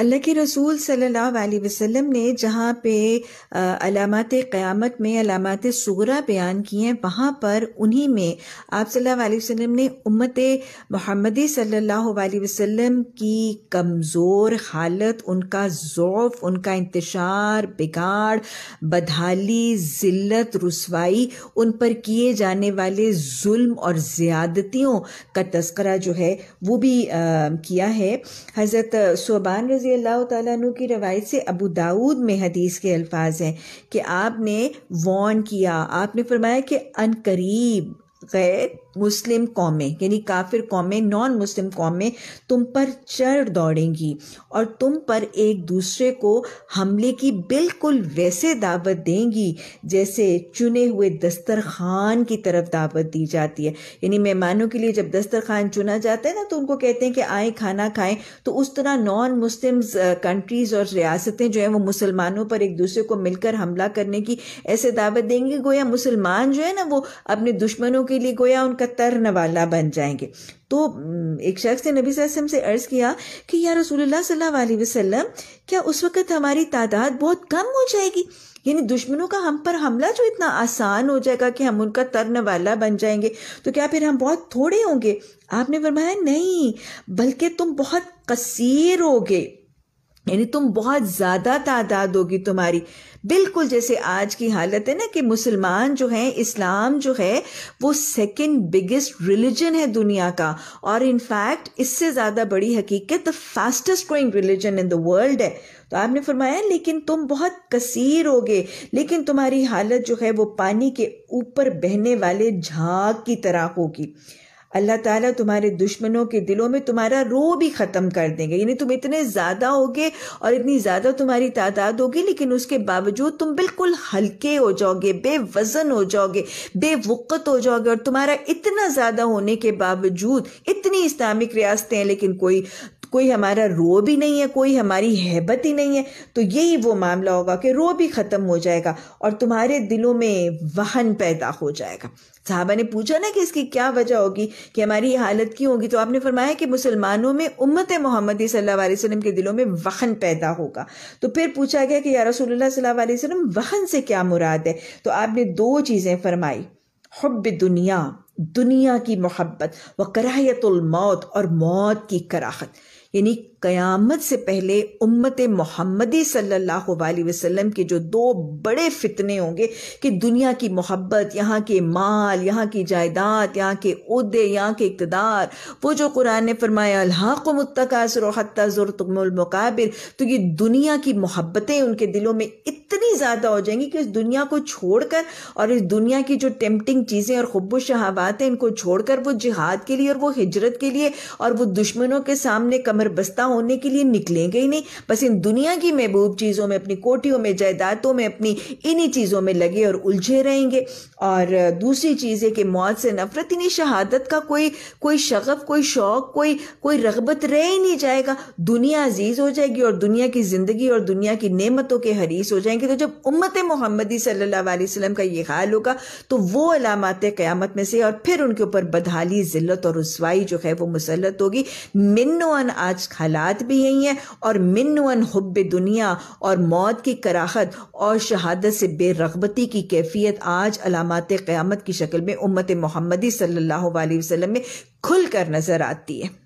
अल्लाह के रसूल सल्लल्लाहु अलैहि वसल्लम ने जहाँ पे अलामत क़यामत में अलामत सगरा बयान की हैं वहाँ पर उन्हीं में आप सल्लल्लाहु अलैहि वसल्लम ने उम्मत महमद सल्लल्लाहु अलैहि वसल्लम की कमज़ोर हालत उनका ज़ौफ़ उनका इंतशार बिगाड़ बदहाली ज़िल्लत रसवाई उन पर किए जाने वाले जुल्म और ज़्यादतियों का तस्करा जो है वो भी आ, किया है हज़रत सोबान रज़ी अल्लाह तु की रवायत से अबू दाऊद में हदीस के अल्फाज हैं कि आपने वॉन किया आपने फरमाया कि अनकरीब गैर मुस्लिम कौमें यानी काफिर कौमें नॉन मुस्लिम कौमें तुम पर चढ़ दौड़ेंगी और तुम पर एक दूसरे को हमले की बिल्कुल वैसे दावत देंगी जैसे चुने हुए दस्तरखान की तरफ दावत दी जाती है यानी मेहमानों के लिए जब दस्तरखान चुना जाता है ना तो उनको कहते हैं कि आए खाना खाएं तो उस तरह नॉन मुस्लिम कंट्रीज़ और रियासतें जो हैं वो मुसलमानों पर एक दूसरे को मिलकर हमला करने की ऐसे दावत देंगी गोया मुसलमान जो है ना वो अपने दुश्मनों लोगों के लिए गोया उनका तर वाला बन जाएंगे तो एक शख्स ने नबी वसम से अर्ज़ किया कि या रसूलुल्लाह सल्लल्लाहु अलैहि वसल्लम क्या उस वक़्त हमारी तादाद बहुत कम हो जाएगी यानी दुश्मनों का हम पर हमला जो इतना आसान हो जाएगा कि हम उनका तरन वाला बन जाएंगे तो क्या फिर हम बहुत थोड़े होंगे आपने फरमाया नहीं बल्कि तुम बहुत कसीर होगे यानी तुम बहुत ज़्यादा तादाद होगी तुम्हारी बिल्कुल जैसे आज की हालत है ना कि मुसलमान जो है इस्लाम जो है वो सेकेंड बिगेस्ट रिलीजन है दुनिया का और इनफैक्ट इससे ज़्यादा बड़ी हकीकत the fastest growing religion in the world है तो आपने फरमाया लेकिन तुम बहुत कसीर होगे लेकिन तुम्हारी हालत जो है वो पानी के ऊपर बहने वाले झाग की तरह होगी अल्लाह ताला तुम्हारे दुश्मनों के दिलों में तुम्हारा रो भी ख़त्म कर देंगे यानी तुम इतने ज़्यादा होगे और इतनी ज़्यादा तुम्हारी तादाद होगी लेकिन उसके बावजूद तुम बिल्कुल हल्के हो जाओगे बेवजन हो जाओगे बेवक़त हो जाओगे और तुम्हारा इतना ज़्यादा होने के बावजूद इतनी इस्लामिक रियासतें हैं लेकिन कोई कोई हमारा रो भी नहीं है कोई हमारी हैबत ही नहीं है तो यही वो मामला होगा कि रो भी ख़त्म हो जाएगा और तुम्हारे दिलों में वहन पैदा हो जाएगा साहबा ने पूछा ना कि इसकी क्या वजह होगी कि हमारी हालत क्यों होगी तो आपने फरमाया कि मुसलमानों में उम्मत मोहम्मद सल्ला के दिलों में वहन पैदा होगा तो फिर पूछा गया कि या रसोल्ला वहन से क्या मुराद है तो आपने दो चीज़ें फरमाई हब दुनिया दुनिया की मोहब्बत व कराहतुल और मौत की कराहत यानी क़यामत से पहले उम्मत मोहम्मदी सल्लल्लाहु अलैहि वसल्लम के जो दो बड़े फितने होंगे कि दुनिया की मोहब्बत यहाँ के माल यहाँ की जायदाद यहाँ के उदे यहाँ के इकतदार वो जो कुरान ने फरमाया अल्हाक मुतकासर तो ये दुनिया की मोहब्बतें उनके दिलों में इतनी ज़्यादा हो जाएंगी कि इस दुनिया को छोड़कर और इस दुनिया की जो टेम्पटिंग चीज़ें और खुब शहाबात हैं इनको छोड़कर वो जिहाद के लिए और वो हिजरत के लिए और वो दुश्मनों के सामने कमर भर बस्ता होने के लिए निकलेंगे ही नहीं बस इन दुनिया की महबूब चीज़ों में अपनी कोटियों में जायदादों में अपनी इन्हीं चीज़ों में लगे और उलझे रहेंगे और दूसरी चीज़ है कि मौत से नफरत इन्हीं शहादत का कोई कोई शगफ कोई शौक कोई कोई रगबत रह ही नहीं जाएगा दुनिया अजीज़ हो जाएगी और दुनिया की ज़िंदगी और दुनिया की नेमतों के हरीस हो जाएंगे तो जब उम्मत मोहम्मदी सल्ला वसलम का ये ख्याल होगा तो वो अलामत क़्यामत में से और फिर उनके ऊपर बदहाली ज़िल्लत और रसवाई जो है वो मुसलत होगी मिनो अन आज आज हालात भी यही हैं और मिनवन हब दुनिया और मौत की कराहत और शहादत से बेरगबती की कैफियत आज अलामत क़्यामत की शक्ल में उम्मत मोहम्मदी सल्ला वसम में खुल कर नज़र आती है